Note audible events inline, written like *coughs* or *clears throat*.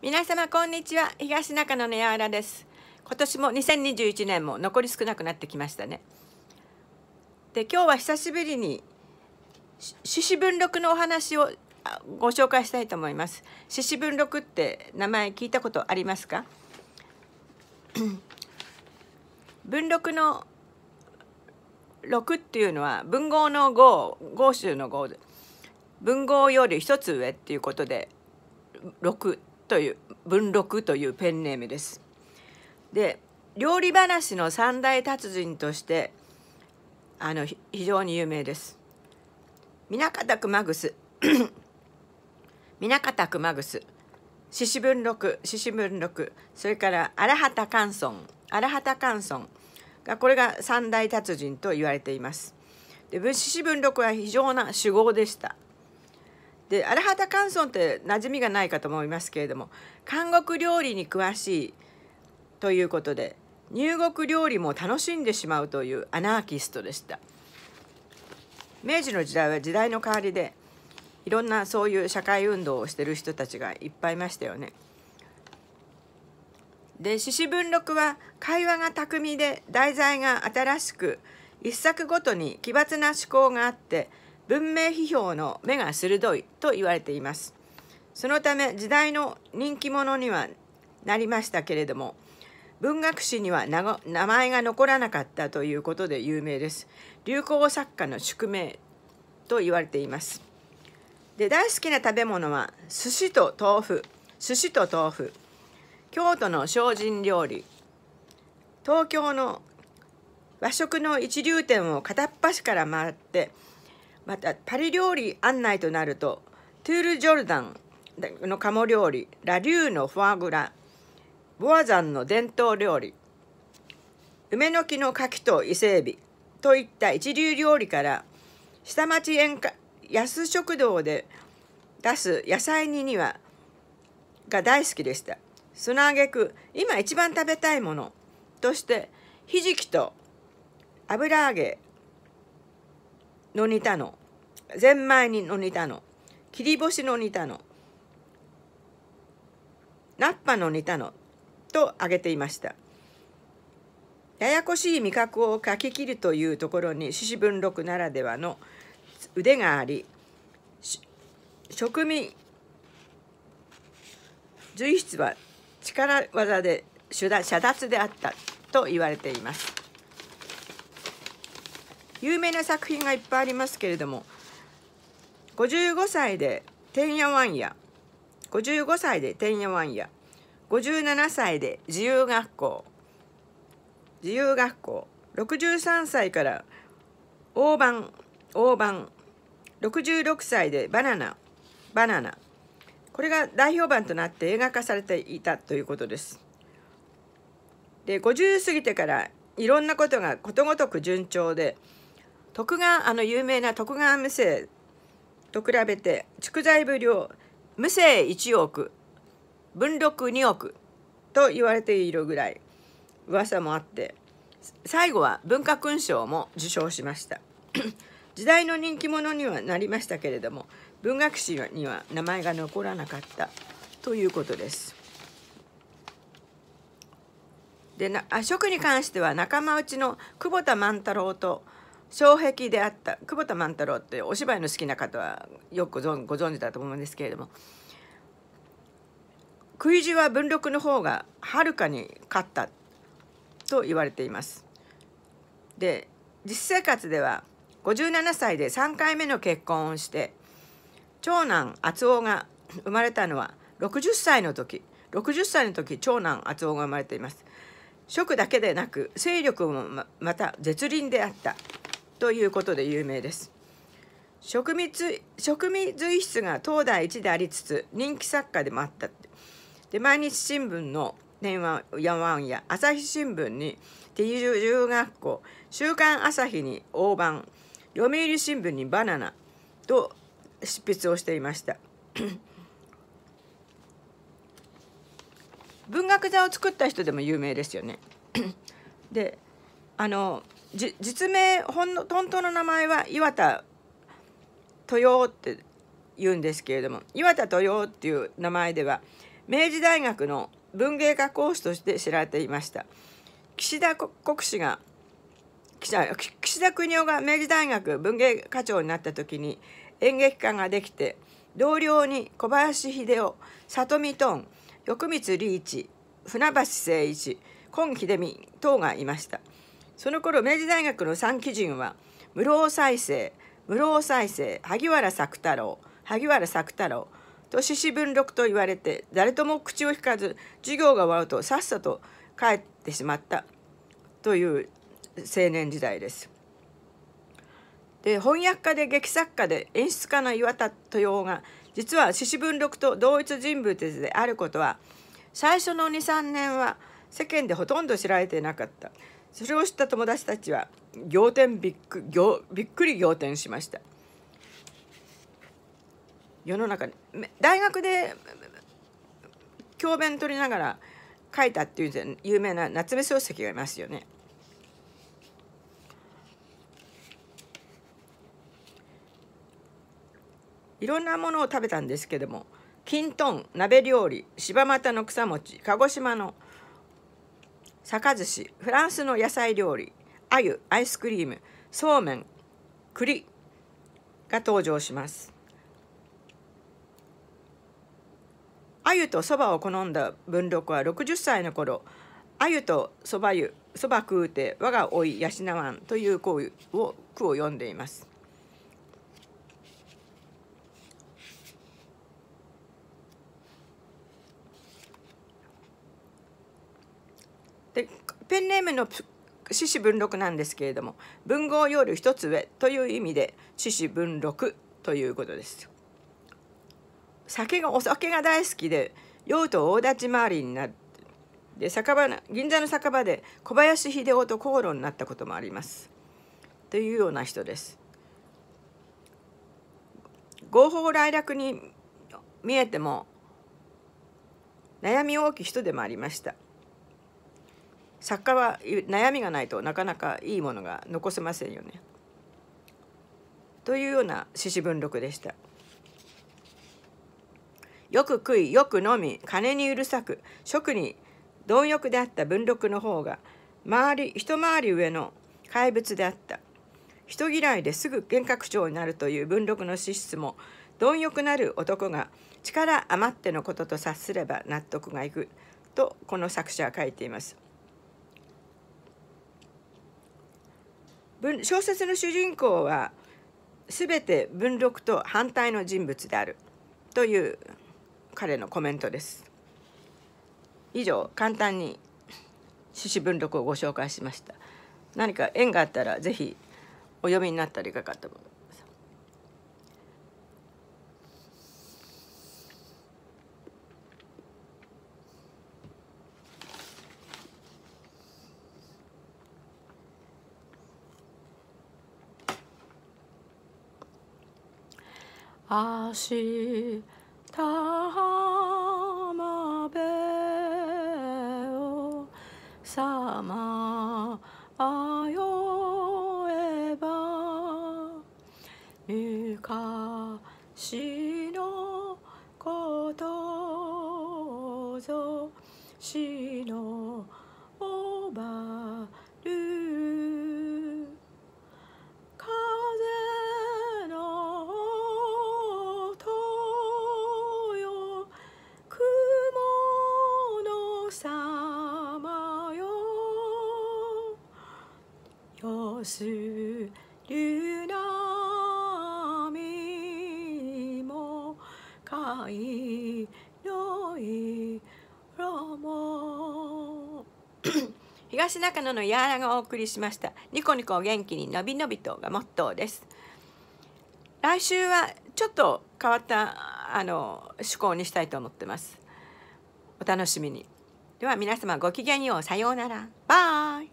皆様こんにちは東中野のやわらです今年も2021年も残り少なくなってきましたねで今日は久しぶりに獅子文録のお話をご紹介したいと思います獅子文録って名前聞いたことありますか *clears throat* 文録の6っていうのは文豪の5豪州の5文豪より一つ上っていうことで6という文禄というペンネームです。で料理話の三大達人としてあの非常に有名です。南方熊楠南方熊楠獅子文禄獅子文禄それから荒畑観村荒畑観村がこれが三大達人と言われています。で獅子文録は非常な酒豪でした。で荒畑ハタって馴染みがないかと思いますけれども韓国料理に詳しいということで入国料理も楽しんでしまうというアナーキストでした明治の時代は時代の代わりでいろんなそういう社会運動をしてる人たちがいっぱいいましたよね。で獅子文録は会話が巧みで題材が新しく一作ごとに奇抜な思考があって文明批評の目が鋭いと言われていますそのため時代の人気者にはなりましたけれども文学史には名前が残らなかったということで有名です流行作家の宿命と言われていますで大好きな食べ物は寿司と豆腐寿司と豆腐京都の精進料理東京の和食の一流店を片っ端から回ってまたパリ料理案内となるとトゥール・ジョルダンの鴨料理ラ・リュウのフォアグラボアザンの伝統料理梅の木の牡蠣と伊勢海老といった一流料理から下町演歌安食堂で出す野菜煮にはが大好きでしたその挙句今一番食べたいものとしてひじきと油揚げの煮たのゼンマイの煮たの切り干しの煮たのナッパの煮たのと挙げていましたややこしい味覚を書き切るというところに四四分六ならではの腕があり食味随筆は力技で遮奪であったと言われています有名な作品がいっぱいありますけれども55歳でてんやわんや55歳でてんやわんや57歳で自由学校自由学校63歳から大判大判66歳でバナナバナナこれが代表版となって映画化されていたということですで50過ぎてからいろんなことがことごとく順調で徳川あの有名な徳川無生と比べて蓄財部量無性1億分録2億と言われているぐらい噂もあって最後は文化勲章も受賞しました *clears throat* 時代の人気者にはなりましたけれども文学史には名前が残らなかったということです。でな職に関しては仲間内の久保田万太郎と障壁であった久保田万太郎ってお芝居の好きな方はよくご存知だと思うんですけれども食い地は文禄の方がはるかに勝ったと言われています。で実生活では57歳で3回目の結婚をして長男厚夫が生まれたのは60歳の時60歳の時長男厚夫が生まれています。職だけでなく勢力もまた絶倫であったということで有名です。植物植民随筆が東大一でありつつ人気作家でもあったで毎日新聞の電話やワンや朝日新聞に手中学校週刊朝日に大判読売新聞にバナナと執筆をしていました文学座を作った人でも有名ですよねであのじ実名本の本当の名前は岩田豊って言うんですけれども岩田豊っていう名前では明治大学の文芸科講師として知られていました岸田国士が岸田国夫が明治大学文芸課長になった時に演劇家ができて同僚に小林秀夫里見トン横光リ一船橋誠一今秀美等がいました。その頃明治大学の三基人は室生再生室生再生萩原作太郎萩原作太郎と獅子文録と言われて誰とも口を引かず授業が終わるとさっさと帰ってしまったという青年時代です。で翻訳家で劇作家で演出家の岩田豊夫が実は獅子文録と同一人物であることは最初の23年は世間でほとんど知られていなかったそれを知った友達たちは仰天びっくびっくり仰天しました世の中に大学で教鞭取りながら書いたっていう有名な夏目漱石がいますよね。いろんなものを食べたんですけどもきんとん鍋料理柴又の草餅鹿児島の「酒寿司フランスの野菜料理鮎アイスクリームそうめん栗が登場します鮎とそばを好んだ文禄は60歳の頃鮎とそば湯そば食うて我が老い養わんという句を句を読んでいますペンネームの獅子文録なんですけれども文豪夜一つ上という意味で獅子文録ということです酒がお酒が大好きでうと大立ち回りになるで酒場銀座の酒場で小林秀夫と口論になったこともありますというような人です合法来楽に見えても悩み多き人でもありました作家は悩みがないとなかなかいいものが残せませんよね。というような獅子文録でした。よく食いよく飲み金にうるさく食に貪欲であった文禄の方が周り一回り上の怪物であった人嫌いですぐ幻覚症になるという文禄の資質も貪欲なる男が力余ってのことと察すれば納得がいくとこの作者は書いています。小説の主人公は全て文禄と反対の人物であるという彼のコメントです。以上簡単に獅子文録をご紹介しました。何か縁があったら是非お読みになったらいかがと思います。明日浜辺をさまあよえば昔のことぞしのする波も貝の色も *coughs* 東中野のやーらがお送りしました「ニコニコ元気にのびのびと」がモットーです来週はちょっと変わったあの趣向にしたいと思ってますお楽しみにでは皆様ごきげんようさようならバイ